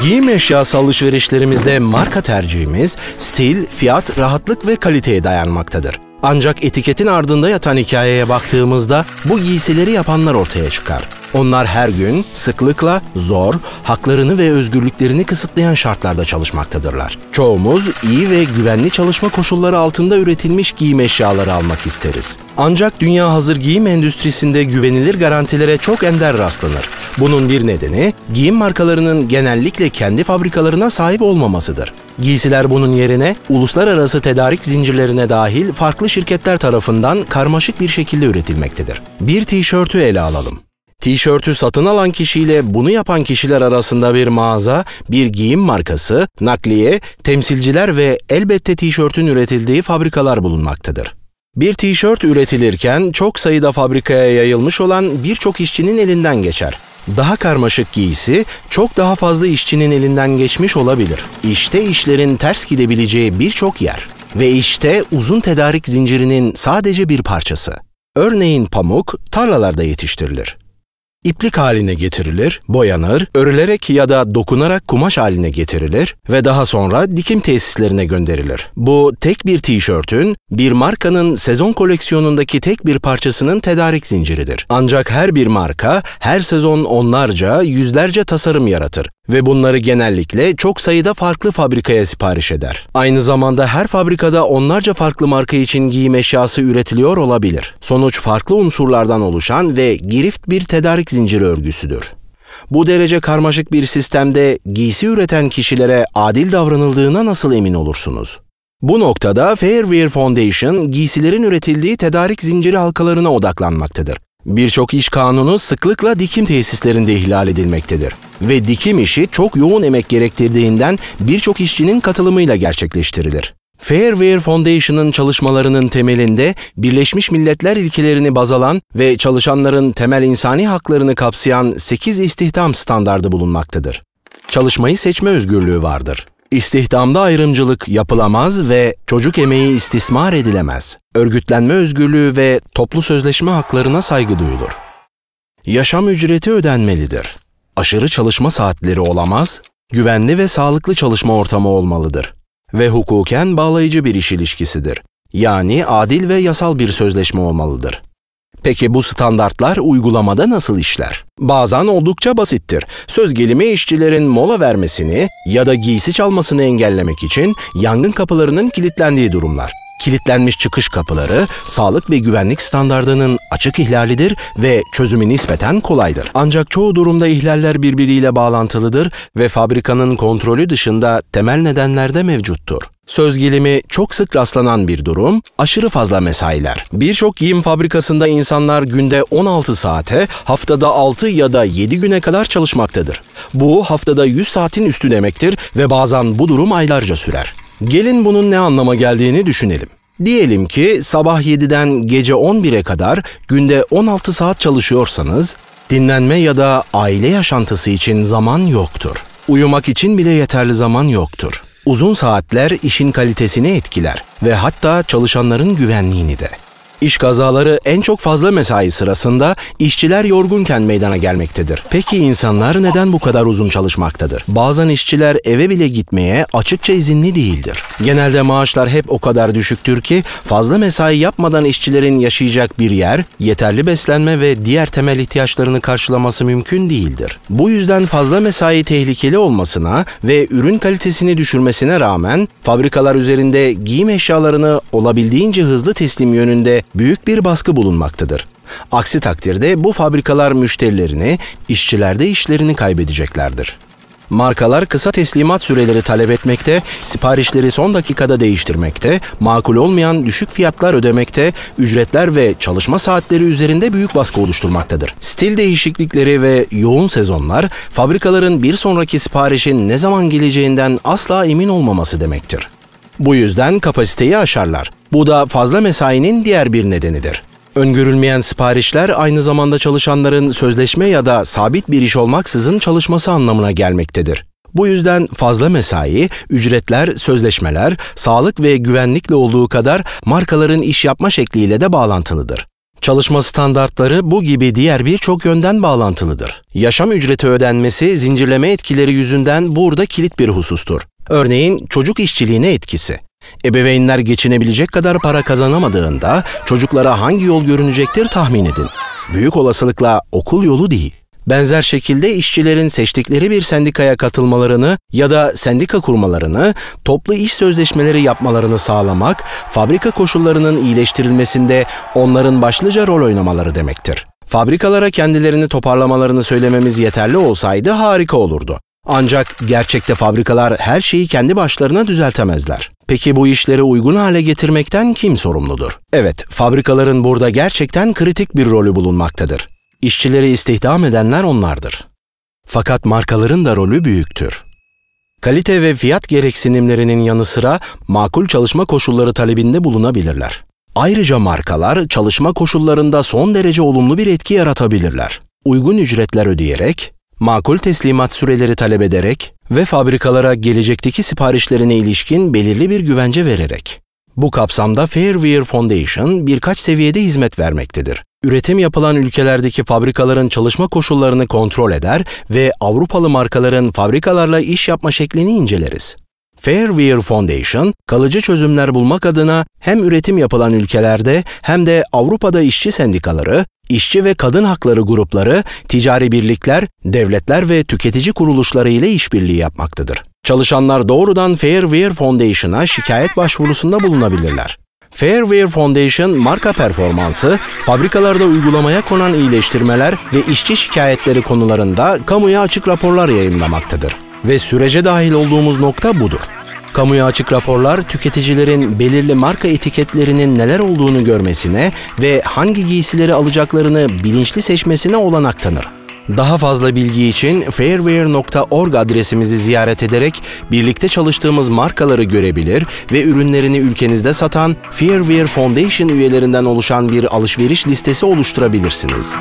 Giyim eşyası alışverişlerimizde marka tercihimiz stil, fiyat, rahatlık ve kaliteye dayanmaktadır. Ancak etiketin ardında yatan hikayeye baktığımızda bu giysileri yapanlar ortaya çıkar. Onlar her gün sıklıkla zor, haklarını ve özgürlüklerini kısıtlayan şartlarda çalışmaktadırlar. Çoğumuz iyi ve güvenli çalışma koşulları altında üretilmiş giyim eşyaları almak isteriz. Ancak dünya hazır giyim endüstrisinde güvenilir garantilere çok ender rastlanır. Bunun bir nedeni giyim markalarının genellikle kendi fabrikalarına sahip olmamasıdır. Giysiler bunun yerine uluslararası tedarik zincirlerine dahil farklı şirketler tarafından karmaşık bir şekilde üretilmektedir. Bir tişörtü ele alalım. Tişörtü satın alan kişiyle bunu yapan kişiler arasında bir mağaza, bir giyim markası, nakliye, temsilciler ve elbette tişörtün üretildiği fabrikalar bulunmaktadır. Bir tişört üretilirken çok sayıda fabrikaya yayılmış olan birçok işçinin elinden geçer. Daha karmaşık giysi çok daha fazla işçinin elinden geçmiş olabilir. İşte işlerin ters gidebileceği birçok yer ve işte uzun tedarik zincirinin sadece bir parçası. Örneğin pamuk tarlalarda yetiştirilir iplik haline getirilir, boyanır, örülerek ya da dokunarak kumaş haline getirilir ve daha sonra dikim tesislerine gönderilir. Bu tek bir tişörtün, bir markanın sezon koleksiyonundaki tek bir parçasının tedarik zinciridir. Ancak her bir marka her sezon onlarca, yüzlerce tasarım yaratır ve bunları genellikle çok sayıda farklı fabrikaya sipariş eder. Aynı zamanda her fabrikada onlarca farklı marka için giyim eşyası üretiliyor olabilir. Sonuç farklı unsurlardan oluşan ve girift bir tedarik zincir örgüsüdür. Bu derece karmaşık bir sistemde giysi üreten kişilere adil davranıldığına nasıl emin olursunuz? Bu noktada Fairwear Foundation giysilerin üretildiği tedarik zinciri halkalarına odaklanmaktadır. Birçok iş kanunu sıklıkla dikim tesislerinde ihlal edilmektedir ve dikim işi çok yoğun emek gerektirdiğinden birçok işçinin katılımıyla gerçekleştirilir. Fairware Foundation'ın çalışmalarının temelinde Birleşmiş Milletler ilkelerini baz alan ve çalışanların temel insani haklarını kapsayan 8 istihdam standardı bulunmaktadır. Çalışmayı seçme özgürlüğü vardır. İstihdamda ayrımcılık yapılamaz ve çocuk emeği istismar edilemez. Örgütlenme özgürlüğü ve toplu sözleşme haklarına saygı duyulur. Yaşam ücreti ödenmelidir. Aşırı çalışma saatleri olamaz, güvenli ve sağlıklı çalışma ortamı olmalıdır ve hukuken bağlayıcı bir iş ilişkisidir. Yani adil ve yasal bir sözleşme olmalıdır. Peki bu standartlar uygulamada nasıl işler? Bazen oldukça basittir. Söz gelimi işçilerin mola vermesini ya da giysi çalmasını engellemek için yangın kapılarının kilitlendiği durumlar kilitlenmiş çıkış kapıları sağlık ve güvenlik standartlarının açık ihlalidir ve çözümü nispeten kolaydır. Ancak çoğu durumda ihlaller birbiriyle bağlantılıdır ve fabrikanın kontrolü dışında temel nedenlerde mevcuttur. Söz gelimi çok sık rastlanan bir durum, aşırı fazla mesailer. Birçok giyim fabrikasında insanlar günde 16 saate, haftada 6 ya da 7 güne kadar çalışmaktadır. Bu haftada 100 saatin üstü demektir ve bazen bu durum aylarca sürer. Gelin bunun ne anlama geldiğini düşünelim. Diyelim ki sabah 7'den gece 11'e kadar günde 16 saat çalışıyorsanız dinlenme ya da aile yaşantısı için zaman yoktur. Uyumak için bile yeterli zaman yoktur. Uzun saatler işin kalitesini etkiler ve hatta çalışanların güvenliğini de. İş kazaları en çok fazla mesai sırasında işçiler yorgunken meydana gelmektedir. Peki insanlar neden bu kadar uzun çalışmaktadır? Bazen işçiler eve bile gitmeye açıkça izinli değildir. Genelde maaşlar hep o kadar düşüktür ki fazla mesai yapmadan işçilerin yaşayacak bir yer, yeterli beslenme ve diğer temel ihtiyaçlarını karşılaması mümkün değildir. Bu yüzden fazla mesai tehlikeli olmasına ve ürün kalitesini düşürmesine rağmen fabrikalar üzerinde giyim eşyalarını olabildiğince hızlı teslim yönünde büyük bir baskı bulunmaktadır. Aksi takdirde bu fabrikalar müşterilerini, işçilerde işlerini kaybedeceklerdir. Markalar kısa teslimat süreleri talep etmekte, siparişleri son dakikada değiştirmekte, makul olmayan düşük fiyatlar ödemekte, ücretler ve çalışma saatleri üzerinde büyük baskı oluşturmaktadır. Stil değişiklikleri ve yoğun sezonlar fabrikaların bir sonraki siparişin ne zaman geleceğinden asla emin olmaması demektir. Bu yüzden kapasiteyi aşarlar. Bu da fazla mesainin diğer bir nedenidir. Öngörülmeyen siparişler aynı zamanda çalışanların sözleşme ya da sabit bir iş olmaksızın çalışması anlamına gelmektedir. Bu yüzden fazla mesai, ücretler, sözleşmeler, sağlık ve güvenlikle olduğu kadar markaların iş yapma şekliyle de bağlantılıdır. Çalışma standartları bu gibi diğer birçok yönden bağlantılıdır. Yaşam ücreti ödenmesi zincirleme etkileri yüzünden burada kilit bir husustur. Örneğin çocuk işçiliğine etkisi. Ebeveynler geçinebilecek kadar para kazanamadığında çocuklara hangi yol görünecektir tahmin edin. Büyük olasılıkla okul yolu değil. Benzer şekilde işçilerin seçtikleri bir sendikaya katılmalarını ya da sendika kurmalarını, toplu iş sözleşmeleri yapmalarını sağlamak, fabrika koşullarının iyileştirilmesinde onların başlıca rol oynamaları demektir. Fabrikalara kendilerini toparlamalarını söylememiz yeterli olsaydı harika olurdu. Ancak gerçekte fabrikalar her şeyi kendi başlarına düzeltemezler. Peki bu işleri uygun hale getirmekten kim sorumludur? Evet, fabrikaların burada gerçekten kritik bir rolü bulunmaktadır. İşçileri istihdam edenler onlardır. Fakat markaların da rolü büyüktür. Kalite ve fiyat gereksinimlerinin yanı sıra makul çalışma koşulları talebinde bulunabilirler. Ayrıca markalar çalışma koşullarında son derece olumlu bir etki yaratabilirler. Uygun ücretler ödeyerek makul teslimat süreleri talep ederek ve fabrikalara gelecekteki siparişlerine ilişkin belirli bir güvence vererek. Bu kapsamda Fairwear Foundation birkaç seviyede hizmet vermektedir. Üretim yapılan ülkelerdeki fabrikaların çalışma koşullarını kontrol eder ve Avrupalı markaların fabrikalarla iş yapma şeklini inceleriz. Fairwear Foundation, kalıcı çözümler bulmak adına hem üretim yapılan ülkelerde hem de Avrupa'da işçi sendikaları, işçi ve kadın hakları grupları, ticari birlikler, devletler ve tüketici kuruluşları ile işbirliği yapmaktadır. Çalışanlar doğrudan Fairwear Foundation'a şikayet başvurusunda bulunabilirler. Fairwear Foundation marka performansı, fabrikalarda uygulamaya konan iyileştirmeler ve işçi şikayetleri konularında kamuya açık raporlar yayınlamaktadır ve sürece dahil olduğumuz nokta budur. Kamuya açık raporlar tüketicilerin belirli marka etiketlerinin neler olduğunu görmesine ve hangi giysileri alacaklarını bilinçli seçmesine olanak tanır. Daha fazla bilgi için fairwear.org adresimizi ziyaret ederek birlikte çalıştığımız markaları görebilir ve ürünlerini ülkenizde satan Fairwear Foundation üyelerinden oluşan bir alışveriş listesi oluşturabilirsiniz.